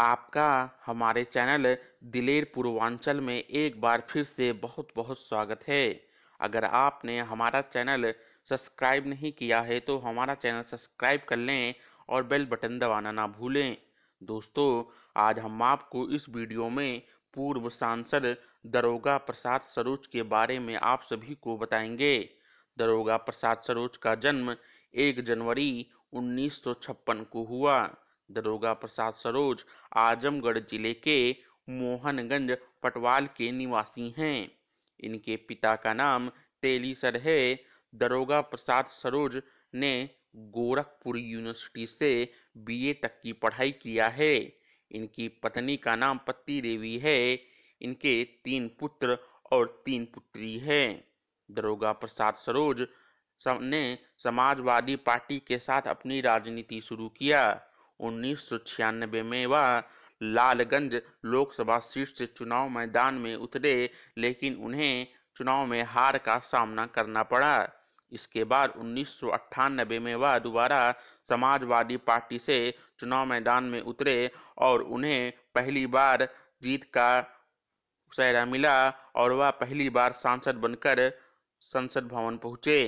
आपका हमारे चैनल दिलेर पूर्वांचल में एक बार फिर से बहुत बहुत स्वागत है अगर आपने हमारा चैनल सब्सक्राइब नहीं किया है तो हमारा चैनल सब्सक्राइब कर लें और बेल बटन दबाना ना भूलें दोस्तों आज हम आपको इस वीडियो में पूर्व सांसद दरोगा प्रसाद सरोज के बारे में आप सभी को बताएंगे दरोगा प्रसाद सरोज का जन्म एक जनवरी उन्नीस को हुआ दरोगा प्रसाद सरोज आजमगढ़ जिले के मोहनगंज पटवाल के निवासी हैं इनके पिता का नाम तेलीसर है दरोगा प्रसाद सरोज ने गोरखपुर यूनिवर्सिटी से बीए तक की पढ़ाई किया है इनकी पत्नी का नाम पत्ती देवी है इनके तीन पुत्र और तीन पुत्री है दरोगा प्रसाद सरोज ने समाजवादी पार्टी के साथ अपनी राजनीति शुरू किया उन्नीस में वह लालगंज लोकसभा सीट से चुनाव मैदान में उतरे लेकिन उन्हें चुनाव में हार का सामना करना पड़ा इसके बाद उन्नीस में वह दोबारा समाजवादी पार्टी से चुनाव मैदान में उतरे और उन्हें पहली बार जीत का सहरा मिला और वह पहली बार सांसद बनकर संसद भवन पहुंचे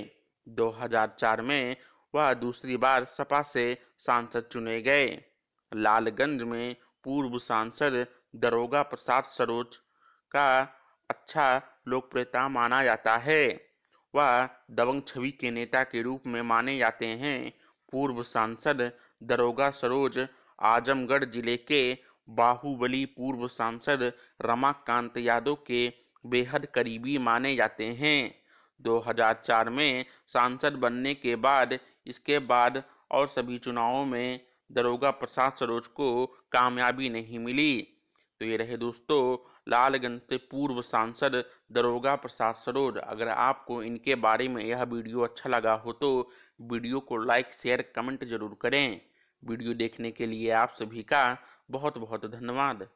2004 में वह दूसरी बार सपा से सांसद चुने गए लालगंज में पूर्व सांसद दरोगा प्रसाद सरोज का अच्छा लोकप्रियता माना जाता है वह दबंग छवि के नेता के रूप में माने जाते हैं पूर्व सांसद दरोगा सरोज आजमगढ़ जिले के बाहुबली पूर्व सांसद रमाकांत यादव के बेहद करीबी माने जाते हैं 2004 में सांसद बनने के बाद इसके बाद और सभी चुनावों में दरोगा प्रसाद सरोज को कामयाबी नहीं मिली तो ये रहे दोस्तों लालगंज से पूर्व सांसद दरोगा प्रसाद सरोज अगर आपको इनके बारे में यह वीडियो अच्छा लगा हो तो वीडियो को लाइक शेयर कमेंट जरूर करें वीडियो देखने के लिए आप सभी का बहुत बहुत धन्यवाद